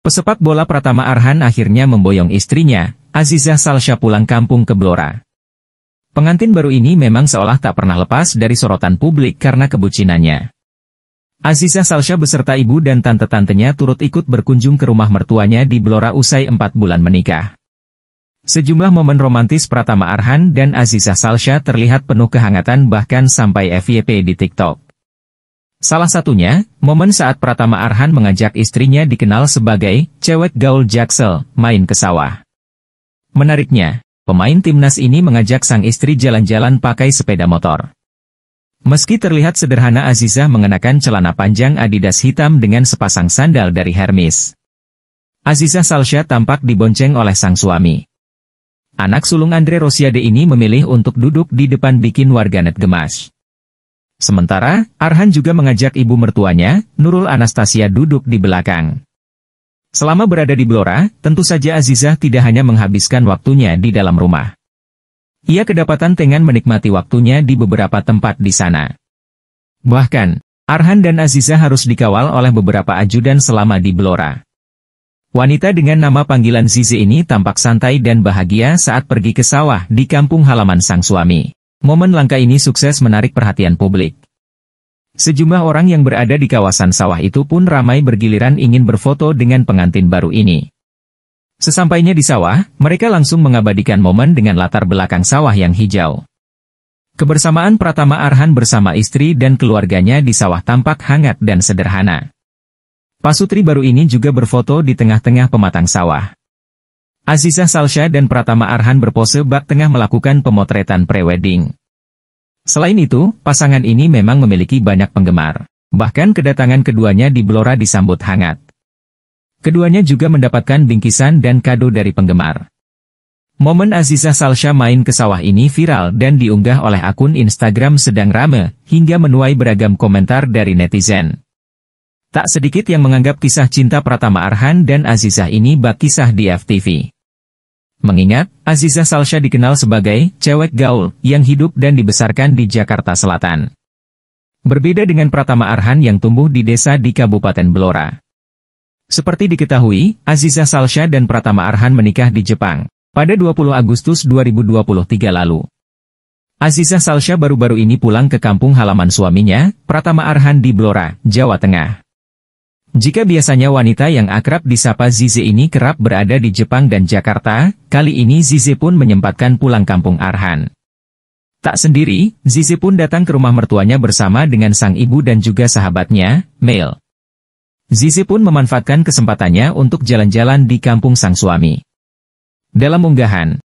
Pesepak bola Pratama Arhan akhirnya memboyong istrinya, Azizah Salsha pulang kampung ke Blora. Pengantin baru ini memang seolah tak pernah lepas dari sorotan publik karena kebucinannya. Azizah Salsha beserta ibu dan tante-tantenya turut ikut berkunjung ke rumah mertuanya di Blora usai empat bulan menikah. Sejumlah momen romantis Pratama Arhan dan Azizah Salsha terlihat penuh kehangatan bahkan sampai FYP di TikTok. Salah satunya, momen saat Pratama Arhan mengajak istrinya dikenal sebagai cewek gaul Jaksel main ke sawah. Menariknya, pemain timnas ini mengajak sang istri jalan-jalan pakai sepeda motor. Meski terlihat sederhana Azizah mengenakan celana panjang Adidas hitam dengan sepasang sandal dari Hermes. Azizah Salsha tampak dibonceng oleh sang suami. Anak sulung Andre Rosiade ini memilih untuk duduk di depan bikin warganet gemas. Sementara, Arhan juga mengajak ibu mertuanya, Nurul Anastasia duduk di belakang. Selama berada di Blora, tentu saja Azizah tidak hanya menghabiskan waktunya di dalam rumah. Ia kedapatan dengan menikmati waktunya di beberapa tempat di sana. Bahkan, Arhan dan Azizah harus dikawal oleh beberapa ajudan selama di Blora. Wanita dengan nama panggilan Zizi ini tampak santai dan bahagia saat pergi ke sawah di kampung halaman sang suami. Momen langka ini sukses menarik perhatian publik. Sejumlah orang yang berada di kawasan sawah itu pun ramai bergiliran ingin berfoto dengan pengantin baru ini. Sesampainya di sawah, mereka langsung mengabadikan momen dengan latar belakang sawah yang hijau. Kebersamaan Pratama Arhan bersama istri dan keluarganya di sawah tampak hangat dan sederhana. Pasutri baru ini juga berfoto di tengah-tengah pematang sawah. Azizah Salsha dan Pratama Arhan berpose bak tengah melakukan pemotretan prewedding. Selain itu, pasangan ini memang memiliki banyak penggemar. Bahkan kedatangan keduanya di Blora disambut hangat. Keduanya juga mendapatkan bingkisan dan kado dari penggemar. Momen Azizah Salsha main ke sawah ini viral dan diunggah oleh akun Instagram sedang rame, hingga menuai beragam komentar dari netizen. Tak sedikit yang menganggap kisah cinta Pratama Arhan dan Azizah ini bak kisah di FTV. Mengingat, Aziza Salsha dikenal sebagai cewek gaul yang hidup dan dibesarkan di Jakarta Selatan. Berbeda dengan Pratama Arhan yang tumbuh di desa di Kabupaten Belora. Seperti diketahui, Aziza Salsha dan Pratama Arhan menikah di Jepang pada 20 Agustus 2023 lalu. Aziza Salsha baru-baru ini pulang ke kampung halaman suaminya, Pratama Arhan di Blora, Jawa Tengah. Jika biasanya wanita yang akrab disapa Zize ini kerap berada di Jepang dan Jakarta, kali ini Zize pun menyempatkan pulang kampung Arhan. Tak sendiri, Zize pun datang ke rumah mertuanya bersama dengan sang ibu dan juga sahabatnya, Mel. Zize pun memanfaatkan kesempatannya untuk jalan-jalan di kampung sang suami. Dalam unggahan,